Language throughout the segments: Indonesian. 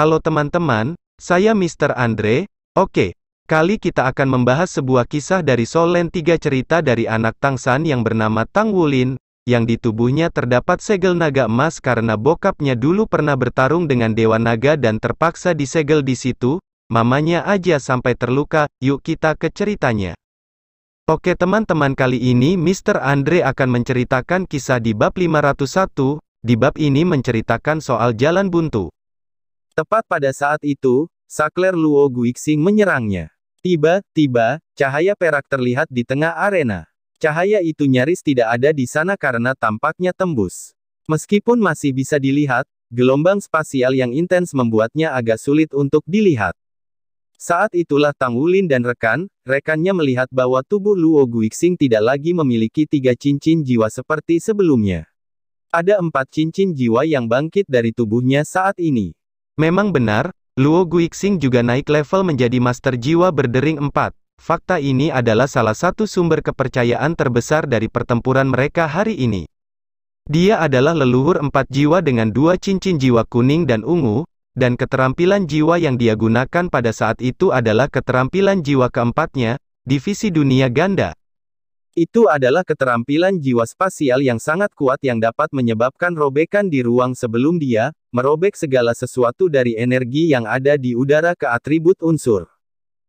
Halo teman-teman, saya Mr. Andre. Oke, kali kita akan membahas sebuah kisah dari Solen 3 cerita dari anak Tang San yang bernama Tang Wulin, yang di tubuhnya terdapat segel naga emas karena bokapnya dulu pernah bertarung dengan Dewa Naga dan terpaksa disegel di situ, mamanya aja sampai terluka, yuk kita ke ceritanya. Oke teman-teman kali ini Mr. Andre akan menceritakan kisah di bab 501, di bab ini menceritakan soal jalan buntu. Tepat pada saat itu, Sakler Luo Guixing menyerangnya. Tiba-tiba, cahaya perak terlihat di tengah arena. Cahaya itu nyaris tidak ada di sana karena tampaknya tembus. Meskipun masih bisa dilihat, gelombang spasial yang intens membuatnya agak sulit untuk dilihat. Saat itulah Tang Wulin dan rekan, rekannya melihat bahwa tubuh Luo Guixing tidak lagi memiliki tiga cincin jiwa seperti sebelumnya. Ada empat cincin jiwa yang bangkit dari tubuhnya saat ini. Memang benar, Luo Guixing juga naik level menjadi Master Jiwa berdering 4. Fakta ini adalah salah satu sumber kepercayaan terbesar dari pertempuran mereka hari ini. Dia adalah leluhur empat jiwa dengan dua cincin jiwa kuning dan ungu, dan keterampilan jiwa yang dia gunakan pada saat itu adalah keterampilan jiwa keempatnya, divisi dunia ganda. Itu adalah keterampilan jiwa spasial yang sangat kuat yang dapat menyebabkan robekan di ruang sebelum dia merobek segala sesuatu dari energi yang ada di udara ke atribut unsur.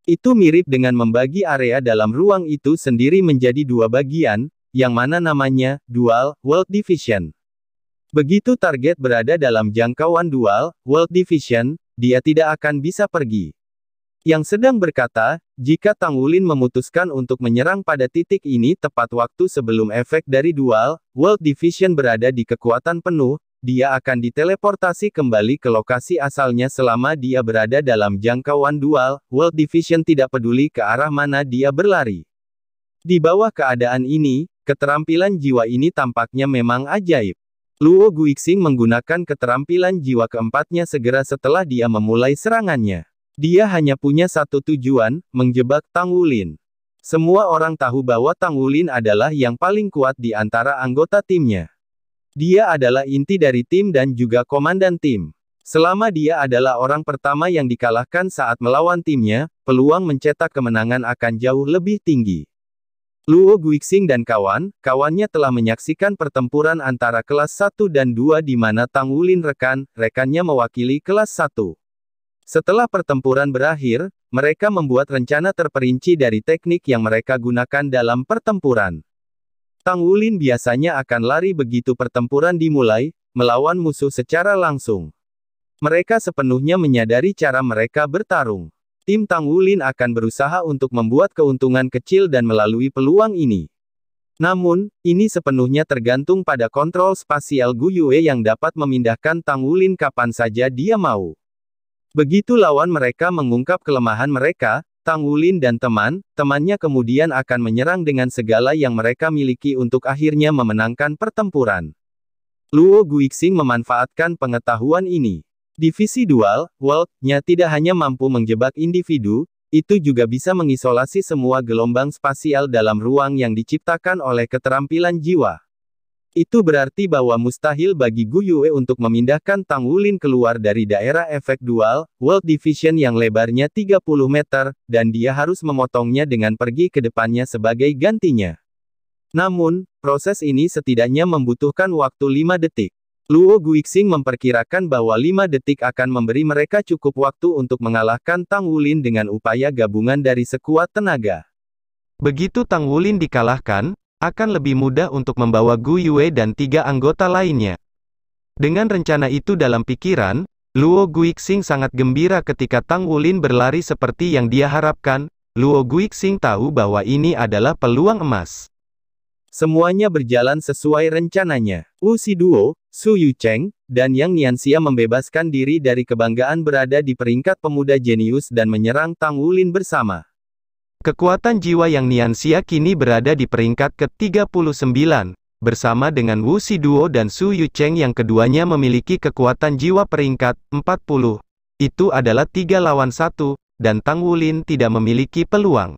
Itu mirip dengan membagi area dalam ruang itu sendiri menjadi dua bagian, yang mana namanya dual world division. Begitu target berada dalam jangkauan dual world division, dia tidak akan bisa pergi. Yang sedang berkata, jika Tang Wulin memutuskan untuk menyerang pada titik ini tepat waktu sebelum efek dari dual, World Division berada di kekuatan penuh, dia akan diteleportasi kembali ke lokasi asalnya selama dia berada dalam jangkauan dual, World Division tidak peduli ke arah mana dia berlari. Di bawah keadaan ini, keterampilan jiwa ini tampaknya memang ajaib. Luo Guixing menggunakan keterampilan jiwa keempatnya segera setelah dia memulai serangannya. Dia hanya punya satu tujuan, menjebak Tang Wulin. Semua orang tahu bahwa Tang Wulin adalah yang paling kuat di antara anggota timnya. Dia adalah inti dari tim dan juga komandan tim. Selama dia adalah orang pertama yang dikalahkan saat melawan timnya, peluang mencetak kemenangan akan jauh lebih tinggi. Luo Guixing dan kawan, kawannya telah menyaksikan pertempuran antara kelas 1 dan 2 di mana Tang Wulin rekan, rekannya mewakili kelas 1. Setelah pertempuran berakhir, mereka membuat rencana terperinci dari teknik yang mereka gunakan dalam pertempuran. Tang Wulin biasanya akan lari begitu pertempuran dimulai, melawan musuh secara langsung. Mereka sepenuhnya menyadari cara mereka bertarung. Tim Tang Wulin akan berusaha untuk membuat keuntungan kecil dan melalui peluang ini. Namun, ini sepenuhnya tergantung pada kontrol spasial Gu Yue yang dapat memindahkan Tang Wulin kapan saja dia mau. Begitu lawan mereka mengungkap kelemahan mereka, Tang Wulin dan teman, temannya kemudian akan menyerang dengan segala yang mereka miliki untuk akhirnya memenangkan pertempuran. Luo Guixing memanfaatkan pengetahuan ini. Divisi dual, World-nya tidak hanya mampu menjebak individu, itu juga bisa mengisolasi semua gelombang spasial dalam ruang yang diciptakan oleh keterampilan jiwa. Itu berarti bahwa mustahil bagi Gu Yue untuk memindahkan Tang Wulin keluar dari daerah efek dual, World Division yang lebarnya 30 meter, dan dia harus memotongnya dengan pergi ke depannya sebagai gantinya. Namun, proses ini setidaknya membutuhkan waktu 5 detik. Luo Guixing memperkirakan bahwa 5 detik akan memberi mereka cukup waktu untuk mengalahkan Tang Wulin dengan upaya gabungan dari sekuat tenaga. Begitu Tang Wulin dikalahkan, akan lebih mudah untuk membawa Gu Yue dan tiga anggota lainnya. Dengan rencana itu dalam pikiran, Luo Guixing sangat gembira ketika Tang Wulin berlari seperti yang dia harapkan, Luo Guixing tahu bahwa ini adalah peluang emas. Semuanya berjalan sesuai rencananya. Wu Siduo, Su Yucheng, dan Yang Nianxia membebaskan diri dari kebanggaan berada di peringkat pemuda jenius dan menyerang Tang Wulin bersama. Kekuatan jiwa yang Nian Nianxia kini berada di peringkat ke-39, bersama dengan Wu Siduo dan Su Yucheng yang keduanya memiliki kekuatan jiwa peringkat 40. Itu adalah tiga lawan satu, dan Tang Wulin tidak memiliki peluang.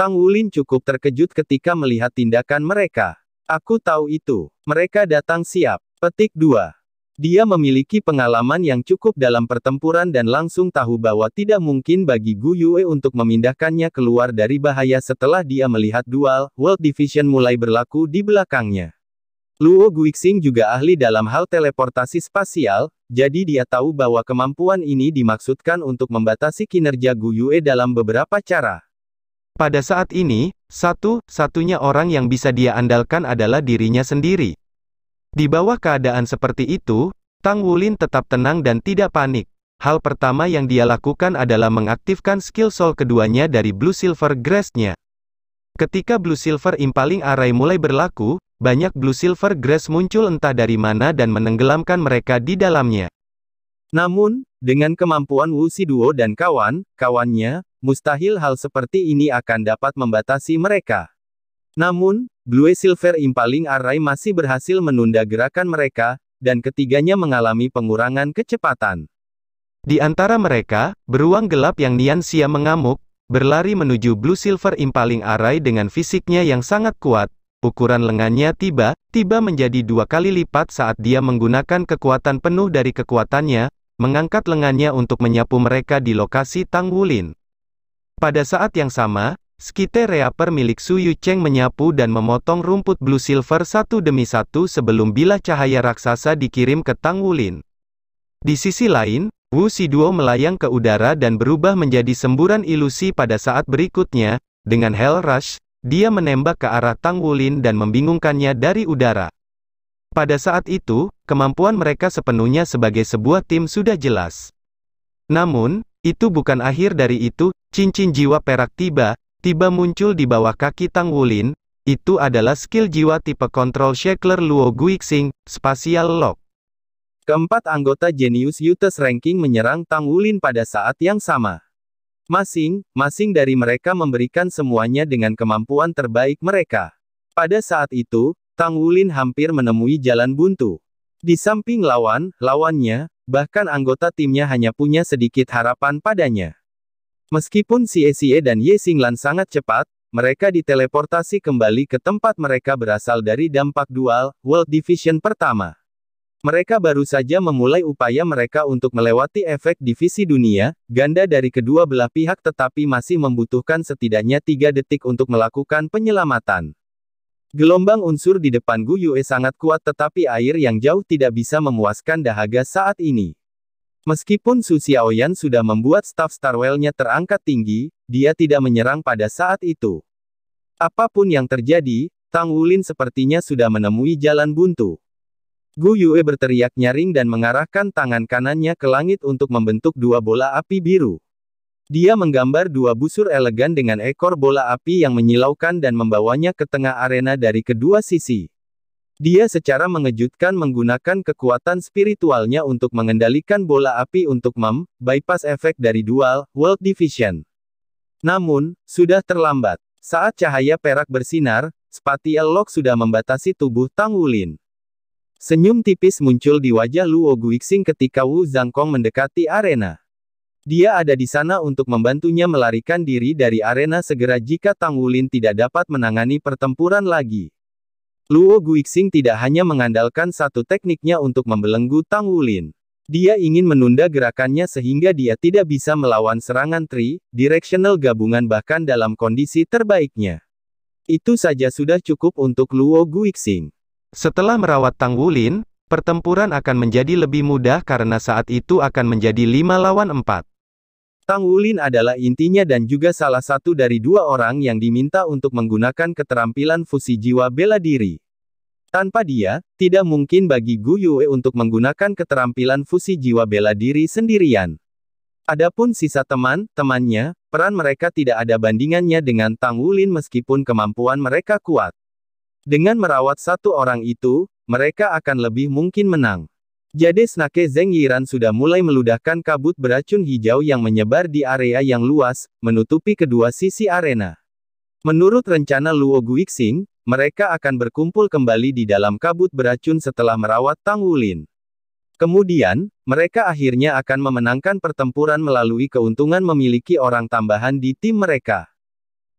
Tang Wulin cukup terkejut ketika melihat tindakan mereka. Aku tahu itu. Mereka datang siap. Petik 2. Dia memiliki pengalaman yang cukup dalam pertempuran dan langsung tahu bahwa tidak mungkin bagi Gu Yue untuk memindahkannya keluar dari bahaya setelah dia melihat dual, World Division mulai berlaku di belakangnya. Luo Guixing juga ahli dalam hal teleportasi spasial, jadi dia tahu bahwa kemampuan ini dimaksudkan untuk membatasi kinerja Gu Yue dalam beberapa cara. Pada saat ini, satu-satunya orang yang bisa dia andalkan adalah dirinya sendiri. Di bawah keadaan seperti itu, Tang Wulin tetap tenang dan tidak panik. Hal pertama yang dia lakukan adalah mengaktifkan skill soul keduanya dari Blue Silver Grass-nya. Ketika Blue Silver Impaling Array mulai berlaku, banyak Blue Silver Grass muncul entah dari mana dan menenggelamkan mereka di dalamnya. Namun, dengan kemampuan Wu Siduo dan kawan, kawannya, mustahil hal seperti ini akan dapat membatasi mereka. Namun, Blue Silver Impaling Array masih berhasil menunda gerakan mereka, dan ketiganya mengalami pengurangan kecepatan. Di antara mereka, beruang gelap yang Nian Xia mengamuk, berlari menuju Blue Silver Impaling Array dengan fisiknya yang sangat kuat, ukuran lengannya tiba-tiba menjadi dua kali lipat saat dia menggunakan kekuatan penuh dari kekuatannya, mengangkat lengannya untuk menyapu mereka di lokasi Tang Wulin. Pada saat yang sama, Sekitar per milik Su Yu Cheng menyapu dan memotong rumput blue silver satu demi satu sebelum bilah cahaya raksasa dikirim ke Tang Wulin. Di sisi lain, Wu Siduo melayang ke udara dan berubah menjadi semburan ilusi pada saat berikutnya, dengan Hell Rush, dia menembak ke arah Tang Wulin dan membingungkannya dari udara. Pada saat itu, kemampuan mereka sepenuhnya sebagai sebuah tim sudah jelas. Namun, itu bukan akhir dari itu, cincin jiwa perak tiba, tiba muncul di bawah kaki Tang Wulin, itu adalah skill jiwa tipe kontrol Shackler Luo Guixing, Spatial Lock. Keempat anggota Genius Yutes Ranking menyerang Tang Wulin pada saat yang sama. Masing-masing dari mereka memberikan semuanya dengan kemampuan terbaik mereka. Pada saat itu, Tang Wulin hampir menemui jalan buntu. Di samping lawan, lawannya, bahkan anggota timnya hanya punya sedikit harapan padanya. Meskipun Xie dan Ye Xinglan sangat cepat, mereka diteleportasi kembali ke tempat mereka berasal dari dampak dual, World Division pertama. Mereka baru saja memulai upaya mereka untuk melewati efek divisi dunia, ganda dari kedua belah pihak tetapi masih membutuhkan setidaknya tiga detik untuk melakukan penyelamatan. Gelombang unsur di depan Gu Yue sangat kuat tetapi air yang jauh tidak bisa memuaskan dahaga saat ini. Meskipun Su Xiaoyan sudah membuat staf Starwell-nya terangkat tinggi, dia tidak menyerang pada saat itu. Apapun yang terjadi, Tang Wulin sepertinya sudah menemui jalan buntu. Gu Yue berteriak nyaring dan mengarahkan tangan kanannya ke langit untuk membentuk dua bola api biru. Dia menggambar dua busur elegan dengan ekor bola api yang menyilaukan dan membawanya ke tengah arena dari kedua sisi. Dia secara mengejutkan menggunakan kekuatan spiritualnya untuk mengendalikan bola api untuk mem, bypass efek dari dual, world division. Namun, sudah terlambat. Saat cahaya perak bersinar, Spatial Lock sudah membatasi tubuh Tang Wulin. Senyum tipis muncul di wajah Luo Guixing ketika Wu Zhangkong mendekati arena. Dia ada di sana untuk membantunya melarikan diri dari arena segera jika Tang Wulin tidak dapat menangani pertempuran lagi. Luo Guixing tidak hanya mengandalkan satu tekniknya untuk membelenggu Tang Wulin. Dia ingin menunda gerakannya sehingga dia tidak bisa melawan serangan tri, directional gabungan bahkan dalam kondisi terbaiknya. Itu saja sudah cukup untuk Luo Guixing. Setelah merawat Tang Wulin, pertempuran akan menjadi lebih mudah karena saat itu akan menjadi 5 lawan 4. Tang Wulin adalah intinya dan juga salah satu dari dua orang yang diminta untuk menggunakan keterampilan fusi jiwa bela diri. Tanpa dia, tidak mungkin bagi Gu Yue untuk menggunakan keterampilan fusi jiwa bela diri sendirian. Adapun sisa teman, temannya, peran mereka tidak ada bandingannya dengan Tang Wulin meskipun kemampuan mereka kuat. Dengan merawat satu orang itu, mereka akan lebih mungkin menang. Jade Snake Zeng Yiran sudah mulai meludahkan kabut beracun hijau yang menyebar di area yang luas, menutupi kedua sisi arena. Menurut rencana Luo Guixing, mereka akan berkumpul kembali di dalam kabut beracun setelah merawat Tang Wulin. Kemudian, mereka akhirnya akan memenangkan pertempuran melalui keuntungan memiliki orang tambahan di tim mereka.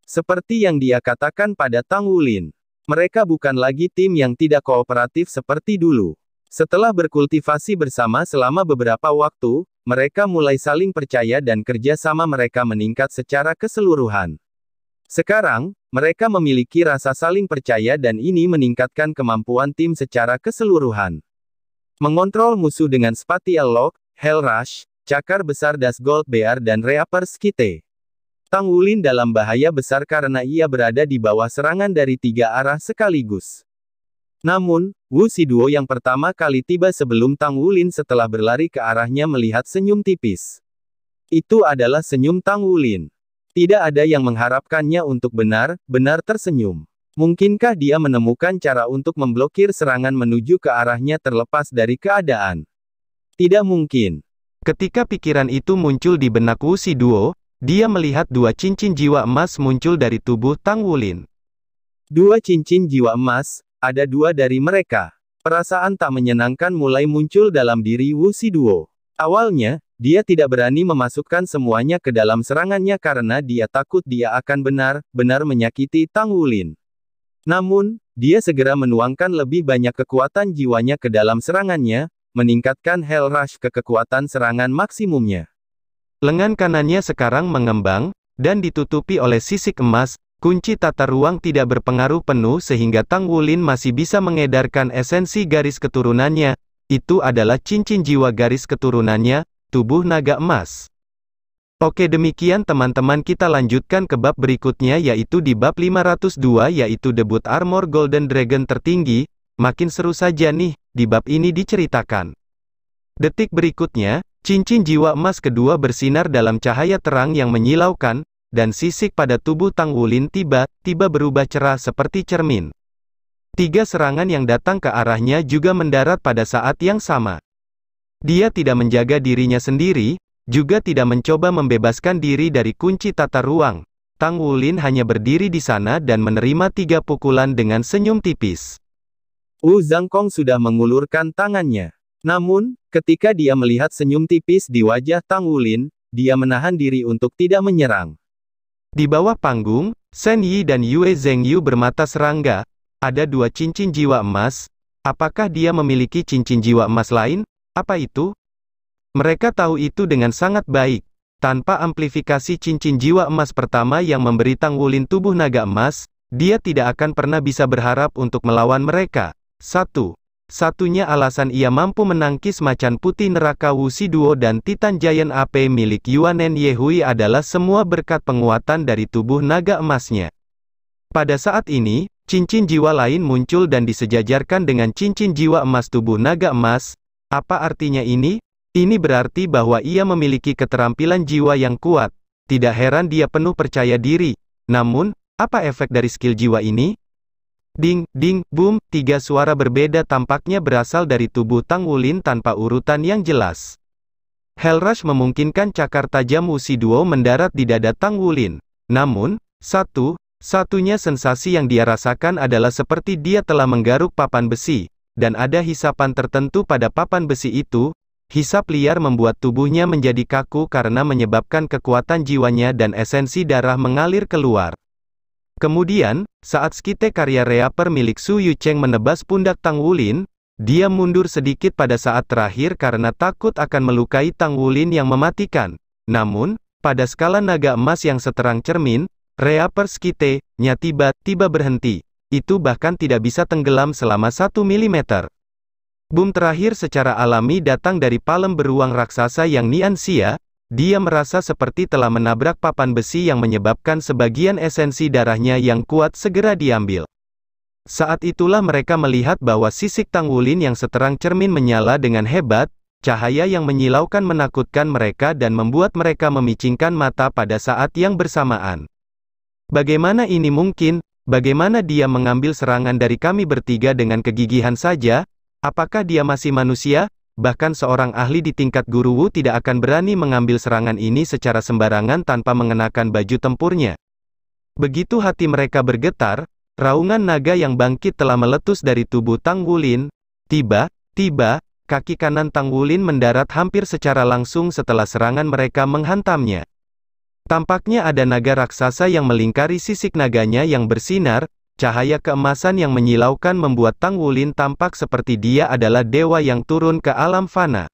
Seperti yang dia katakan pada Tang Wulin, mereka bukan lagi tim yang tidak kooperatif seperti dulu. Setelah berkultivasi bersama selama beberapa waktu, mereka mulai saling percaya dan kerja sama mereka meningkat secara keseluruhan. Sekarang, mereka memiliki rasa saling percaya dan ini meningkatkan kemampuan tim secara keseluruhan. Mengontrol musuh dengan Spati Elok, Rush, Cakar Besar Das Gold Bear dan Reaper Skite. Tang Wulin dalam bahaya besar karena ia berada di bawah serangan dari tiga arah sekaligus. Namun, Wu Siduo yang pertama kali tiba sebelum Tang Wulin setelah berlari ke arahnya melihat senyum tipis. Itu adalah senyum Tang Wulin. Tidak ada yang mengharapkannya untuk benar-benar tersenyum. Mungkinkah dia menemukan cara untuk memblokir serangan menuju ke arahnya terlepas dari keadaan? Tidak mungkin. Ketika pikiran itu muncul di benak Wu Siduo, dia melihat dua cincin jiwa emas muncul dari tubuh Tang Wulin. Dua cincin jiwa emas, ada dua dari mereka. Perasaan tak menyenangkan mulai muncul dalam diri Wu Siduo. Awalnya, dia tidak berani memasukkan semuanya ke dalam serangannya karena dia takut dia akan benar-benar menyakiti Tang Wulin. Namun, dia segera menuangkan lebih banyak kekuatan jiwanya ke dalam serangannya, meningkatkan Hell Rush ke kekuatan serangan maksimumnya. Lengan kanannya sekarang mengembang, dan ditutupi oleh sisik emas, Kunci tata ruang tidak berpengaruh penuh sehingga Tang Wulin masih bisa mengedarkan esensi garis keturunannya, itu adalah cincin jiwa garis keturunannya, tubuh naga emas. Oke demikian teman-teman kita lanjutkan ke bab berikutnya yaitu di bab 502 yaitu debut armor Golden Dragon tertinggi, makin seru saja nih, di bab ini diceritakan. Detik berikutnya, cincin jiwa emas kedua bersinar dalam cahaya terang yang menyilaukan, dan sisik pada tubuh Tang Wulin tiba-tiba berubah cerah seperti cermin. Tiga serangan yang datang ke arahnya juga mendarat pada saat yang sama. Dia tidak menjaga dirinya sendiri, juga tidak mencoba membebaskan diri dari kunci tata ruang. Tang Wulin hanya berdiri di sana dan menerima tiga pukulan dengan senyum tipis. Wu Zhangkong sudah mengulurkan tangannya. Namun, ketika dia melihat senyum tipis di wajah Tang Wulin, dia menahan diri untuk tidak menyerang. Di bawah panggung, Shen Yi dan Yue Zhengyu bermata serangga, ada dua cincin jiwa emas, apakah dia memiliki cincin jiwa emas lain? Apa itu? Mereka tahu itu dengan sangat baik. Tanpa amplifikasi cincin jiwa emas pertama yang memberi Tang tubuh naga emas, dia tidak akan pernah bisa berharap untuk melawan mereka. 1. Satunya alasan ia mampu menangkis macan putih neraka Wusi Duo dan Titan Giant AP milik Yuanen Yehui adalah semua berkat penguatan dari tubuh naga emasnya. Pada saat ini, cincin jiwa lain muncul dan disejajarkan dengan cincin jiwa emas tubuh naga emas. Apa artinya ini? Ini berarti bahwa ia memiliki keterampilan jiwa yang kuat. Tidak heran dia penuh percaya diri. Namun, apa efek dari skill jiwa ini? Ding, ding, boom, tiga suara berbeda tampaknya berasal dari tubuh Tang Wulin tanpa urutan yang jelas. Hellrush memungkinkan cakar tajam Wusi Duo mendarat di dada Tang Wulin. Namun, satu, satunya sensasi yang dia rasakan adalah seperti dia telah menggaruk papan besi, dan ada hisapan tertentu pada papan besi itu, hisap liar membuat tubuhnya menjadi kaku karena menyebabkan kekuatan jiwanya dan esensi darah mengalir keluar. Kemudian, saat skite karya reaper milik Su Yu Cheng menebas pundak Tang Wulin, dia mundur sedikit pada saat terakhir karena takut akan melukai Tang Wulin yang mematikan. Namun, pada skala naga emas yang seterang cermin, reaper skite, nya tiba-tiba berhenti. Itu bahkan tidak bisa tenggelam selama 1 mm. Boom terakhir secara alami datang dari palem beruang raksasa yang Nian Xia, dia merasa seperti telah menabrak papan besi yang menyebabkan sebagian esensi darahnya yang kuat segera diambil. Saat itulah mereka melihat bahwa sisik Tang Wulin yang seterang cermin menyala dengan hebat, cahaya yang menyilaukan menakutkan mereka dan membuat mereka memicingkan mata pada saat yang bersamaan. Bagaimana ini mungkin? Bagaimana dia mengambil serangan dari kami bertiga dengan kegigihan saja? Apakah dia masih manusia? bahkan seorang ahli di tingkat guru Wu tidak akan berani mengambil serangan ini secara sembarangan tanpa mengenakan baju tempurnya. Begitu hati mereka bergetar, raungan naga yang bangkit telah meletus dari tubuh Tang Wulin, tiba-tiba, kaki kanan Tang Wulin mendarat hampir secara langsung setelah serangan mereka menghantamnya. Tampaknya ada naga raksasa yang melingkari sisik naganya yang bersinar, Cahaya keemasan yang menyilaukan membuat Tang Wulin tampak seperti dia adalah dewa yang turun ke alam fana.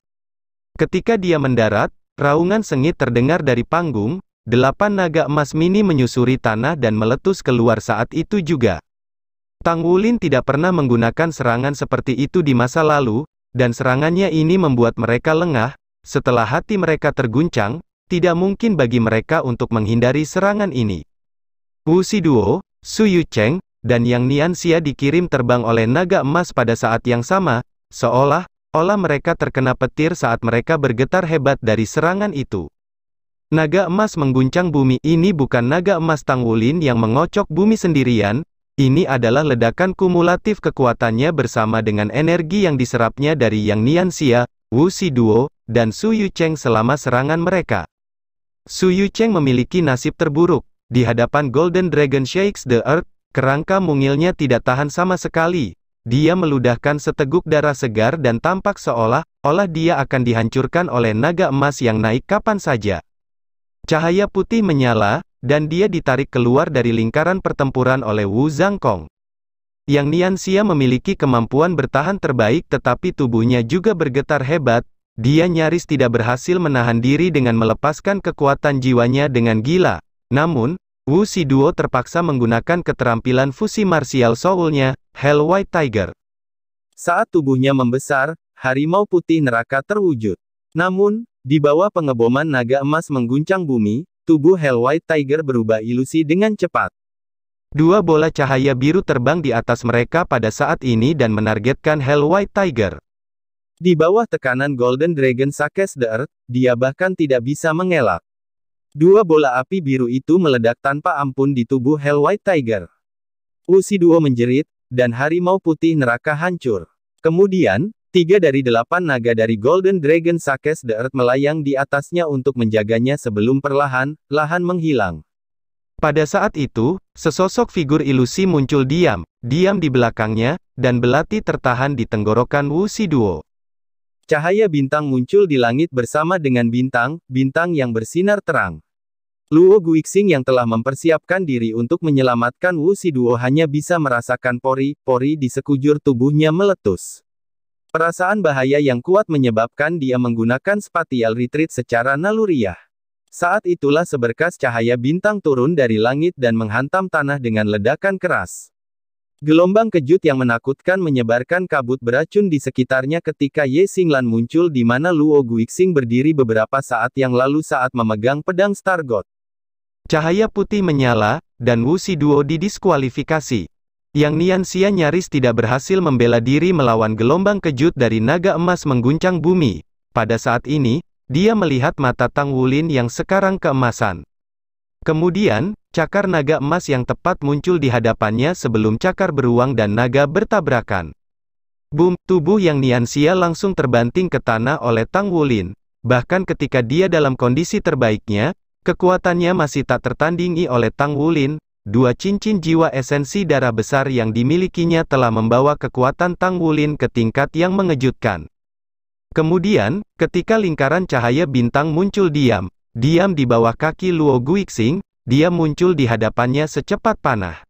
Ketika dia mendarat, raungan sengit terdengar dari panggung, delapan naga emas mini menyusuri tanah dan meletus keluar saat itu juga. Tang Wulin tidak pernah menggunakan serangan seperti itu di masa lalu, dan serangannya ini membuat mereka lengah, setelah hati mereka terguncang, tidak mungkin bagi mereka untuk menghindari serangan ini. Wu Siduo, Su Yucheng, dan yang Nianxia dikirim terbang oleh naga emas pada saat yang sama, seolah, olah mereka terkena petir saat mereka bergetar hebat dari serangan itu. Naga emas mengguncang bumi, ini bukan naga emas Tang Wulin yang mengocok bumi sendirian, ini adalah ledakan kumulatif kekuatannya bersama dengan energi yang diserapnya dari Yang Nianxia, Wu Siduo, dan Su Cheng selama serangan mereka. Su Cheng memiliki nasib terburuk. Di hadapan Golden Dragon Shakes the Earth, Kerangka mungilnya tidak tahan sama sekali. Dia meludahkan seteguk darah segar dan tampak seolah-olah dia akan dihancurkan oleh naga emas yang naik kapan saja. Cahaya putih menyala, dan dia ditarik keluar dari lingkaran pertempuran oleh Wu Zhangkong. Yang Nianxia memiliki kemampuan bertahan terbaik tetapi tubuhnya juga bergetar hebat, dia nyaris tidak berhasil menahan diri dengan melepaskan kekuatan jiwanya dengan gila. Namun, Wu Siduo terpaksa menggunakan keterampilan fusi martial Soulnya, Hell White Tiger. Saat tubuhnya membesar, harimau putih neraka terwujud. Namun, di bawah pengeboman naga emas mengguncang bumi, tubuh Hell White Tiger berubah ilusi dengan cepat. Dua bola cahaya biru terbang di atas mereka pada saat ini dan menargetkan Hell White Tiger. Di bawah tekanan Golden Dragon Sakes The Earth, dia bahkan tidak bisa mengelak. Dua bola api biru itu meledak tanpa ampun di tubuh Hell White Tiger. Duo menjerit, dan harimau putih neraka hancur. Kemudian, tiga dari delapan naga dari Golden Dragon Sakes The Earth melayang di atasnya untuk menjaganya sebelum perlahan, lahan menghilang. Pada saat itu, sesosok figur ilusi muncul diam, diam di belakangnya, dan belati tertahan di tenggorokan Wu Siduo. Cahaya bintang muncul di langit bersama dengan bintang, bintang yang bersinar terang. Luo Guixing yang telah mempersiapkan diri untuk menyelamatkan Wu Siduo hanya bisa merasakan pori-pori di sekujur tubuhnya meletus. Perasaan bahaya yang kuat menyebabkan dia menggunakan spatial retreat secara naluriah. Saat itulah seberkas cahaya bintang turun dari langit dan menghantam tanah dengan ledakan keras. Gelombang kejut yang menakutkan menyebarkan kabut beracun di sekitarnya ketika Ye Xinglan muncul di mana Luo Guixing berdiri beberapa saat yang lalu saat memegang pedang Stargot. Cahaya putih menyala, dan Wu Duo didiskualifikasi. Yang Nian Xia nyaris tidak berhasil membela diri melawan gelombang kejut dari naga emas mengguncang bumi. Pada saat ini, dia melihat mata Tang Wulin yang sekarang keemasan. Kemudian, cakar naga emas yang tepat muncul di hadapannya sebelum cakar beruang dan naga bertabrakan. Bum, tubuh yang Nian Xia langsung terbanting ke tanah oleh Tang Wulin. Bahkan ketika dia dalam kondisi terbaiknya, Kekuatannya masih tak tertandingi oleh Tang Wulin, dua cincin jiwa esensi darah besar yang dimilikinya telah membawa kekuatan Tang Wulin ke tingkat yang mengejutkan. Kemudian, ketika lingkaran cahaya bintang muncul diam, diam di bawah kaki Luo Guixing, dia muncul di hadapannya secepat panah.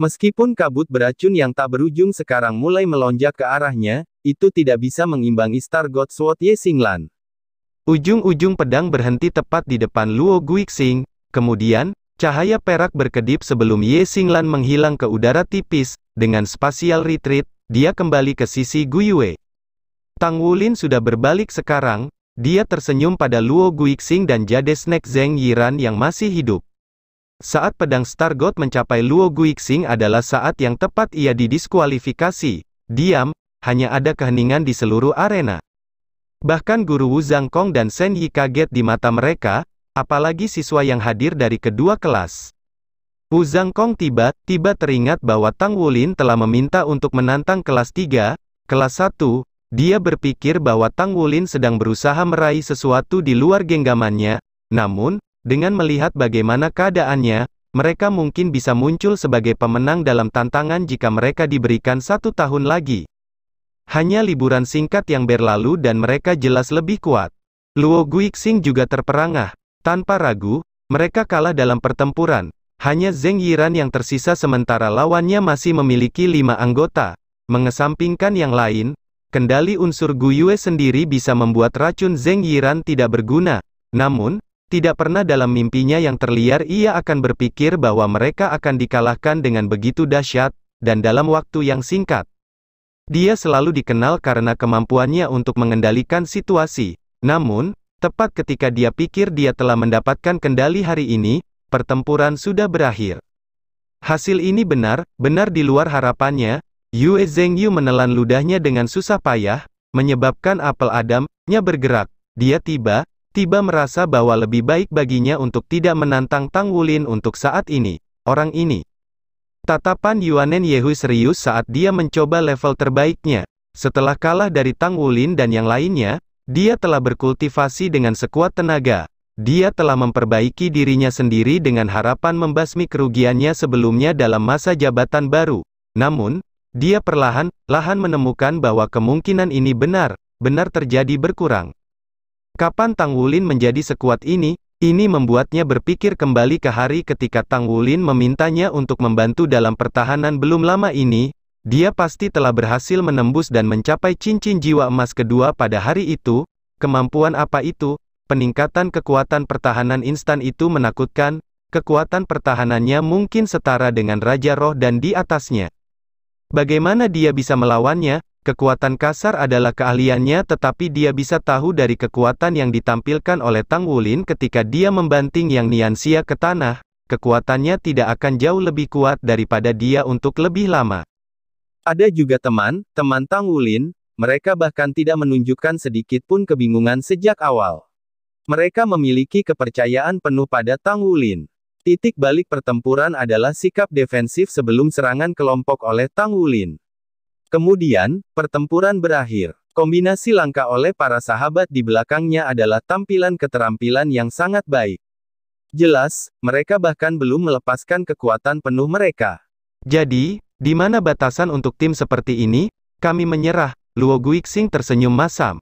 Meskipun kabut beracun yang tak berujung sekarang mulai melonjak ke arahnya, itu tidak bisa mengimbangi Star God Sword Ye Xinglan. Ujung-ujung pedang berhenti tepat di depan Luo Guixing, kemudian, cahaya perak berkedip sebelum Ye Xinglan menghilang ke udara tipis, dengan spasial retreat, dia kembali ke sisi Guyue. Tang Wulin sudah berbalik sekarang, dia tersenyum pada Luo Guixing dan jade Snake Zeng Yiran yang masih hidup. Saat pedang Star God mencapai Luo Guixing adalah saat yang tepat ia didiskualifikasi. Diam, hanya ada keheningan di seluruh arena. Bahkan guru Wu Zhangkong dan Shen Yi kaget di mata mereka, apalagi siswa yang hadir dari kedua kelas. Wu Zhangkong tiba-tiba teringat bahwa Tang Wulin telah meminta untuk menantang kelas 3, kelas 1, dia berpikir bahwa Tang Wulin sedang berusaha meraih sesuatu di luar genggamannya, namun, dengan melihat bagaimana keadaannya, mereka mungkin bisa muncul sebagai pemenang dalam tantangan jika mereka diberikan satu tahun lagi. Hanya liburan singkat yang berlalu dan mereka jelas lebih kuat. Luo Guixing juga terperangah. Tanpa ragu, mereka kalah dalam pertempuran. Hanya Zeng Yiran yang tersisa sementara lawannya masih memiliki lima anggota. Mengesampingkan yang lain, kendali unsur Guyue sendiri bisa membuat racun Zeng Yiran tidak berguna. Namun, tidak pernah dalam mimpinya yang terliar ia akan berpikir bahwa mereka akan dikalahkan dengan begitu dahsyat, dan dalam waktu yang singkat. Dia selalu dikenal karena kemampuannya untuk mengendalikan situasi. Namun, tepat ketika dia pikir dia telah mendapatkan kendali hari ini, pertempuran sudah berakhir. Hasil ini benar, benar di luar harapannya, Yue Yu menelan ludahnya dengan susah payah, menyebabkan apel Adam-nya bergerak. Dia tiba, tiba merasa bahwa lebih baik baginya untuk tidak menantang Tang Wulin untuk saat ini. Orang ini, Tatapan Yuanen Yehu serius saat dia mencoba level terbaiknya. Setelah kalah dari Tang Wulin dan yang lainnya, dia telah berkultivasi dengan sekuat tenaga. Dia telah memperbaiki dirinya sendiri dengan harapan membasmi kerugiannya sebelumnya dalam masa jabatan baru. Namun, dia perlahan-lahan menemukan bahwa kemungkinan ini benar, benar terjadi berkurang. Kapan Tang Wulin menjadi sekuat ini, ini membuatnya berpikir kembali ke hari ketika Tang Wulin memintanya untuk membantu dalam pertahanan belum lama ini, dia pasti telah berhasil menembus dan mencapai cincin jiwa emas kedua pada hari itu, kemampuan apa itu, peningkatan kekuatan pertahanan instan itu menakutkan, kekuatan pertahanannya mungkin setara dengan Raja Roh dan di atasnya. Bagaimana dia bisa melawannya, Kekuatan kasar adalah keahliannya tetapi dia bisa tahu dari kekuatan yang ditampilkan oleh Tang Wulin ketika dia membanting yang Niansia ke tanah, kekuatannya tidak akan jauh lebih kuat daripada dia untuk lebih lama. Ada juga teman, teman Tang Wulin, mereka bahkan tidak menunjukkan sedikit pun kebingungan sejak awal. Mereka memiliki kepercayaan penuh pada Tang Wulin. Titik balik pertempuran adalah sikap defensif sebelum serangan kelompok oleh Tang Wulin. Kemudian, pertempuran berakhir. Kombinasi langkah oleh para sahabat di belakangnya adalah tampilan keterampilan yang sangat baik. Jelas, mereka bahkan belum melepaskan kekuatan penuh mereka. Jadi, di mana batasan untuk tim seperti ini? Kami menyerah, Luo Guixing tersenyum masam.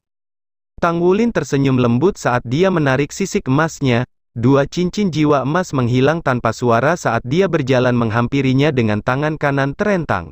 Tang Wulin tersenyum lembut saat dia menarik sisik emasnya, dua cincin jiwa emas menghilang tanpa suara saat dia berjalan menghampirinya dengan tangan kanan terentang.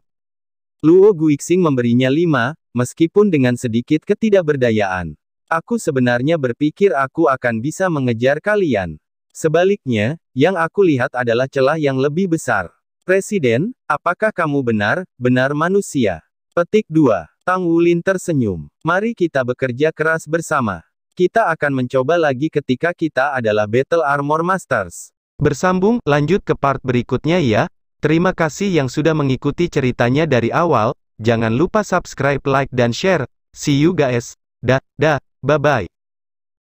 Luo Guixing memberinya lima, meskipun dengan sedikit ketidakberdayaan. Aku sebenarnya berpikir aku akan bisa mengejar kalian. Sebaliknya, yang aku lihat adalah celah yang lebih besar. Presiden, apakah kamu benar, benar manusia? Petik 2. Tang Wulin tersenyum. Mari kita bekerja keras bersama. Kita akan mencoba lagi ketika kita adalah Battle Armor Masters. Bersambung, lanjut ke part berikutnya ya. Terima kasih yang sudah mengikuti ceritanya dari awal, jangan lupa subscribe, like dan share. See you guys. Da, da, bye-bye.